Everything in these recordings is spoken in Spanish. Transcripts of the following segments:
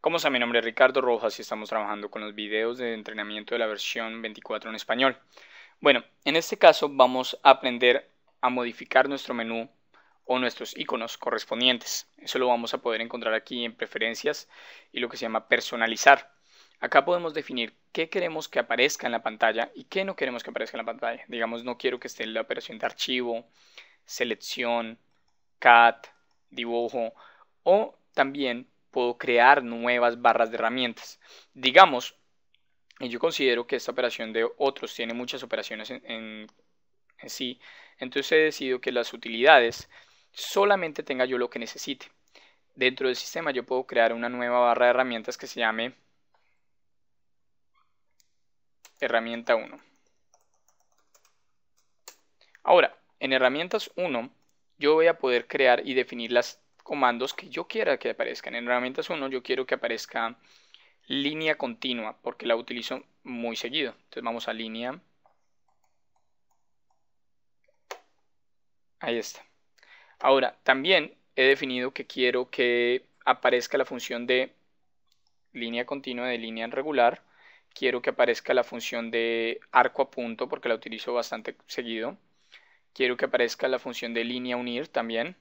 ¿Cómo está? Mi nombre es Ricardo Rojas y estamos trabajando con los videos de entrenamiento de la versión 24 en español. Bueno, en este caso vamos a aprender a modificar nuestro menú o nuestros iconos correspondientes. Eso lo vamos a poder encontrar aquí en preferencias y lo que se llama personalizar. Acá podemos definir qué queremos que aparezca en la pantalla y qué no queremos que aparezca en la pantalla. Digamos, no quiero que esté la operación de archivo, selección, cat, dibujo o también puedo crear nuevas barras de herramientas. Digamos, y yo considero que esta operación de otros tiene muchas operaciones en, sí, entonces he decidido que las utilidades solamente tenga yo lo que necesite. Dentro del sistema yo puedo crear una nueva barra de herramientas que se llame herramienta 1. Ahora, en herramientas 1 yo voy a poder crear y definir las comandos que yo quiera que aparezcan. En herramientas 1 yo quiero que aparezca línea continua porque la utilizo muy seguido. Entonces vamos a línea. Ahí está. Ahora, también he definido que quiero que aparezca la función de línea continua de línea en regular. Quiero que aparezca la función de arco a punto porque la utilizo bastante seguido. Quiero que aparezca la función de línea unir también.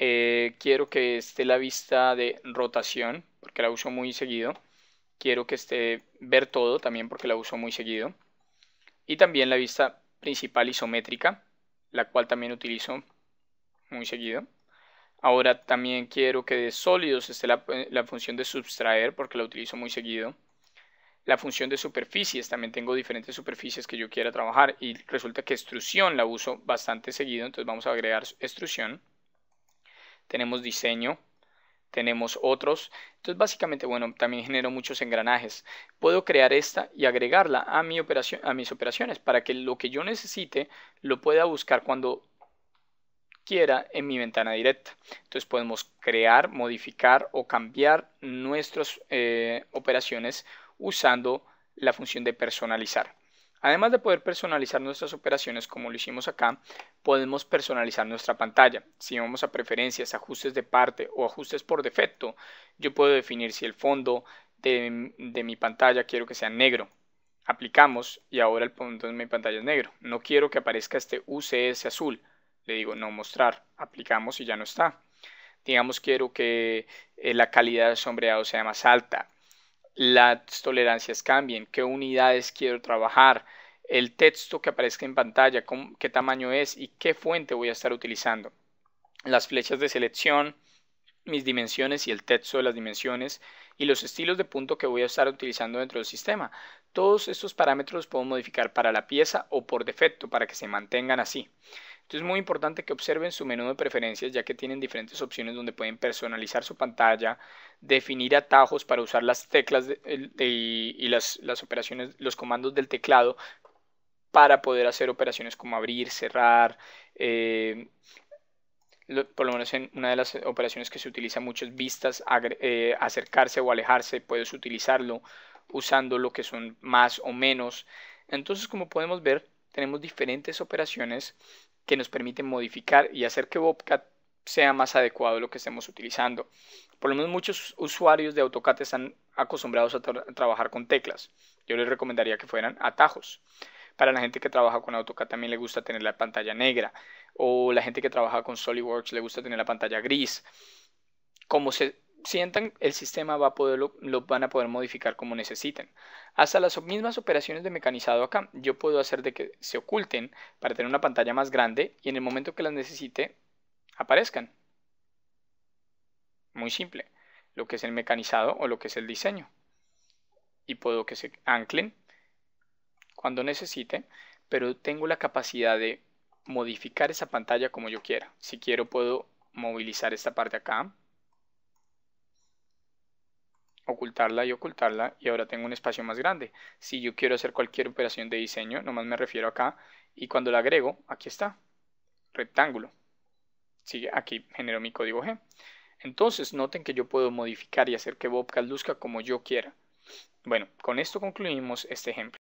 Eh, quiero que esté la vista de rotación, porque la uso muy seguido. Quiero que esté ver todo, también porque la uso muy seguido. Y también la vista principal isométrica, la cual también utilizo muy seguido. Ahora también quiero que de sólidos esté la, eh, la función de subtraer, porque la utilizo muy seguido la función de superficies, también tengo diferentes superficies que yo quiera trabajar y resulta que extrusión la uso bastante seguido, entonces vamos a agregar extrusión tenemos diseño, tenemos otros. Entonces, básicamente, bueno, también genero muchos engranajes. Puedo crear esta y agregarla a, mi operación, a mis operaciones para que lo que yo necesite lo pueda buscar cuando quiera en mi ventana directa. Entonces podemos crear, modificar o cambiar nuestras eh, operaciones usando la función de personalizar. Además de poder personalizar nuestras operaciones como lo hicimos acá, podemos personalizar nuestra pantalla. Si vamos a preferencias, ajustes de parte o ajustes por defecto, yo puedo definir si el fondo de, mi pantalla quiero que sea negro. Aplicamos y ahora el fondo de mi pantalla es negro. No quiero que aparezca este UCS azul. Le digo no mostrar. Aplicamos y ya no está. Digamos quiero que eh, la calidad de sombreado sea más alta las tolerancias cambien, qué unidades quiero trabajar, el texto que aparezca en pantalla, qué tamaño es y qué fuente voy a estar utilizando. Las flechas de selección, mis dimensiones y el texto de las dimensiones y los estilos de punto que voy a estar utilizando dentro del sistema. Todos estos parámetros los puedo modificar para la pieza o por defecto para que se mantengan así. Entonces es muy importante que observen su menú de preferencias ya que tienen diferentes opciones donde pueden personalizar su pantalla, definir atajos para usar las teclas y las, operaciones, los comandos del teclado para poder hacer operaciones como abrir, cerrar. Eh, por lo menos en una de las operaciones que se utiliza muchas vistas, eh, acercarse o alejarse, puedes utilizarlo usando lo que son más o menos. Entonces, como podemos ver, tenemos diferentes operaciones que nos permiten modificar y hacer que Bobcat sea más adecuado a lo que estemos utilizando. Por lo menos muchos usuarios de AutoCAD están acostumbrados a, trabajar con teclas. Yo les recomendaría que fueran atajos. Para la gente que trabaja con AutoCAD también le gusta tener la pantalla negra. O la gente que trabaja con SolidWorks le gusta tener la pantalla gris. Como se sientan, el sistema va a poder, lo, van a poder modificar como necesiten. Hasta las mismas operaciones de mecanizado acá, yo puedo hacer de que se oculten para tener una pantalla más grande y en el momento que las necesite, aparezcan. Muy simple, lo que es el mecanizado o lo que es el diseño. Y puedo que se anclen cuando necesite, pero tengo la capacidad de modificar esa pantalla como yo quiera. Si quiero puedo movilizar esta parte acá, ocultarla y ocultarla y ahora tengo un espacio más grande. Si yo quiero hacer cualquier operación de diseño, nomás me refiero acá y cuando la agrego, aquí está, rectángulo. aquí genero mi código G. Entonces noten que yo puedo modificar y hacer que Bobcat luzca como yo quiera. Bueno, con esto concluimos este ejemplo.